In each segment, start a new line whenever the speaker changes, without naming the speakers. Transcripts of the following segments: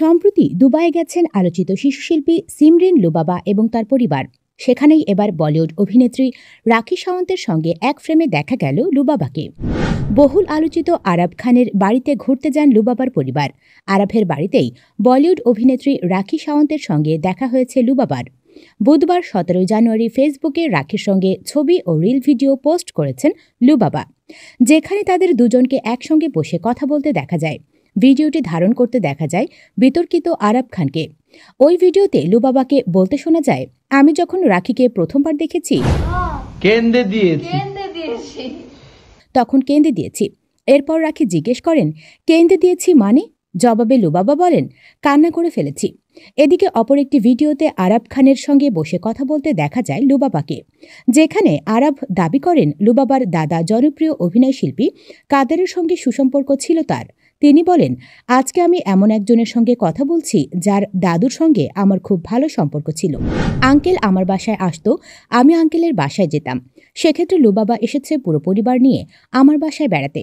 সম্প্রতি দুবাই গেছেন আলোচিত শিশুশিল্পী সিমরিন লুবাবা এবং তার পরিবার সেখানেই এবার বলিউড অভিনেত্রী রাখি সাওন্তের সঙ্গে এক ফ্রেমে দেখা গেল লুবাবাকে বহুল আলোচিত আরব খানের বাড়িতে ঘুরতে যান লুবাবার পরিবার আরাফের বাড়িতেই বলিউড অভিনেত্রী রাখি সাওয়ন্তের সঙ্গে দেখা হয়েছে লুবাবার বুধবার সতেরোই জানুয়ারি ফেসবুকে রাখির সঙ্গে ছবি ও রিল ভিডিও পোস্ট করেছেন লুবাবা যেখানে তাদের দুজনকে একসঙ্গে বসে কথা বলতে দেখা যায় ভিডিওটি ধারণ করতে দেখা যায় বিতর্কিত আরাব খানকে ওই ভিডিওতে লুবাবাকে বলতে শোনা যায় আমি যখন রাখিকে প্রথমবার দেখেছি কেন্দে দিয়েছি তখন কেন্দে দিয়েছি এরপর রাখি জিজ্ঞেস করেন কেন্দে দিয়েছি মানে জবাবে লুবাবা বলেন কান্না করে ফেলেছি এদিকে অপর একটি ভিডিওতে আরাব খানের সঙ্গে বসে কথা বলতে দেখা যায় লুবাবাকে যেখানে আরাব দাবি করেন লুবাবার দাদা জনপ্রিয় অভিনয় শিল্পী কাদেরের সঙ্গে সুসম্পর্ক ছিল তার তিনি বলেন আজকে আমি এমন একজনের সঙ্গে কথা বলছি যার দাদুর সঙ্গে আমার খুব ভালো সম্পর্ক ছিল আঙ্কেল আমার বাসায় আসতো আমি আঙ্কেলের বাসায় যেতাম সেক্ষেত্রে লুবাবা এসেছে পুরো পরিবার নিয়ে আমার বাসায় বেড়াতে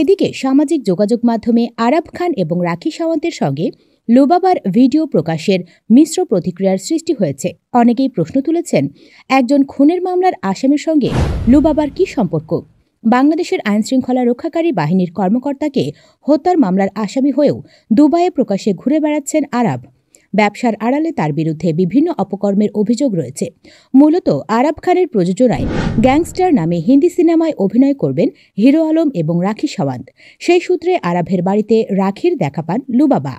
এদিকে সামাজিক যোগাযোগ মাধ্যমে আরাব খান এবং রাখি সাওয়ান্তের সঙ্গে লুবাবার ভিডিও প্রকাশের মিশ্র প্রতিক্রিয়ার সৃষ্টি হয়েছে অনেকেই প্রশ্ন তুলেছেন একজন খুনের মামলার আসামির সঙ্গে লুবাবার কি সম্পর্ক বাংলাদেশের আইনশৃঙ্খলা রক্ষাকারী বাহিনীর কর্মকর্তাকে হত্যার মামলার আসামি হয়েও দুবাইয়ে প্রকাশ্যে ঘুরে বেড়াচ্ছেন আরব ব্যবসার আড়ালে তার বিরুদ্ধে বিভিন্ন অপকর্মের অভিযোগ রয়েছে মূলত আরব খানের প্রযোজনায় গ্যাংস্টার নামে হিন্দি সিনেমায় অভিনয় করবেন হিরো আলম এবং রাখি সাওয়ান্ত সেই সূত্রে আরবের বাড়িতে রাখির দেখা পান লুবাবা